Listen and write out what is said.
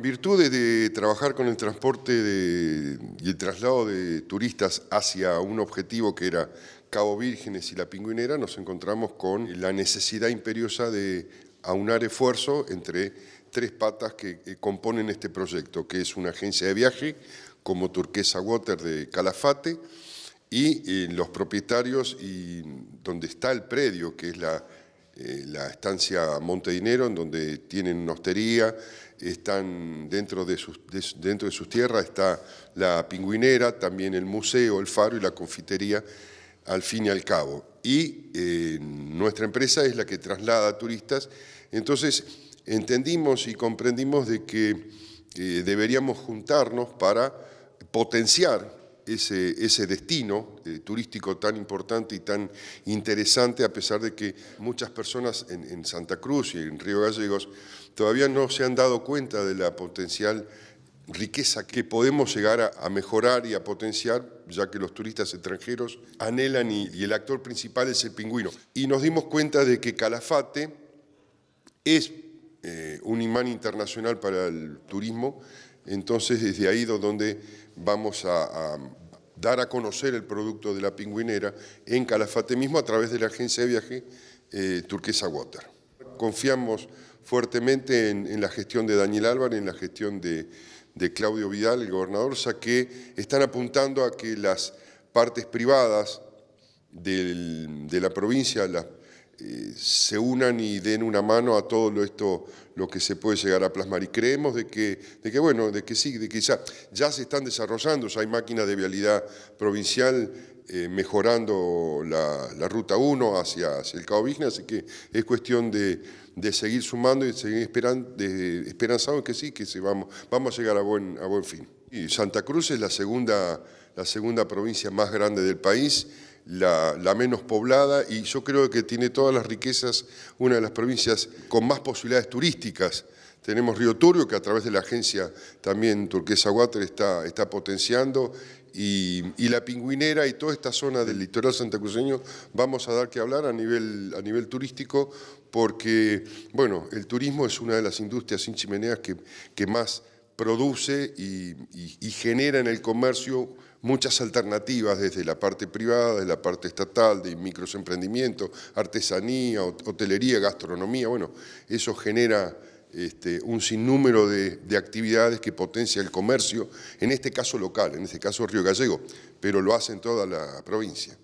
En virtud de trabajar con el transporte y el traslado de turistas hacia un objetivo que era Cabo Vírgenes y la Pingüinera, nos encontramos con la necesidad imperiosa de aunar esfuerzo entre tres patas que componen este proyecto, que es una agencia de viaje como Turquesa Water de Calafate y eh, los propietarios y donde está el predio, que es la eh, la estancia Monte Dinero, en donde tienen una hostería, están dentro de, sus, dentro de tierras, está la pingüinera, también el museo, el faro y la confitería, al fin y al cabo. Y eh, nuestra empresa es la que traslada turistas, entonces entendimos y comprendimos de que eh, deberíamos juntarnos para potenciar ese, destino eh, turístico tan importante y tan interesante, a pesar de que muchas personas en, Santa Cruz y en Río Gallegos todavía no se han dado cuenta de la potencial riqueza que podemos llegar a, mejorar y a potenciar, ya que los turistas extranjeros anhelan y el actor principal es el pingüino. Y nos dimos cuenta de que Calafate es eh, un imán internacional para el turismo, entonces desde ahí donde vamos a, dar a conocer el producto de la pingüinera en Calafate mismo a través de la agencia de viaje eh, Turquesa Water. Confiamos fuertemente en, la gestión de Daniel Álvarez, en la gestión de, Claudio Vidal, el gobernador, saque que están apuntando a que las partes privadas de la provincia, las eh, se unan y den una mano a todo esto, lo que se puede llegar a plasmar. Y creemos de que, de que bueno, de que sí, de que ya, se están desarrollando, ya hay máquinas de vialidad provincial eh, mejorando la, ruta 1 hacia, el Cabo Vigna, así que es cuestión de, seguir sumando y seguir esperando, de, que sí, que se vamos, vamos a llegar a buen, a buen fin. Y Santa Cruz es la segunda, la segunda provincia más grande del país, la, menos poblada y yo creo que tiene todas las riquezas, una de las provincias con más posibilidades turísticas. Tenemos Río Turbio, que a través de la agencia también Turquesa Water está, está potenciando, y, la pingüinera y toda esta zona del litoral santacruceño vamos a dar que hablar a nivel, a nivel turístico, porque bueno, el turismo es una de las industrias sin chimeneas que, que más produce y, genera en el comercio muchas alternativas desde la parte privada, desde la parte estatal, de microemprendimiento, artesanía, hotelería, gastronomía. Bueno, eso genera este, un sinnúmero de, de, actividades que potencia el comercio, en este caso local, en este caso Río Gallego, pero lo hace en toda la provincia.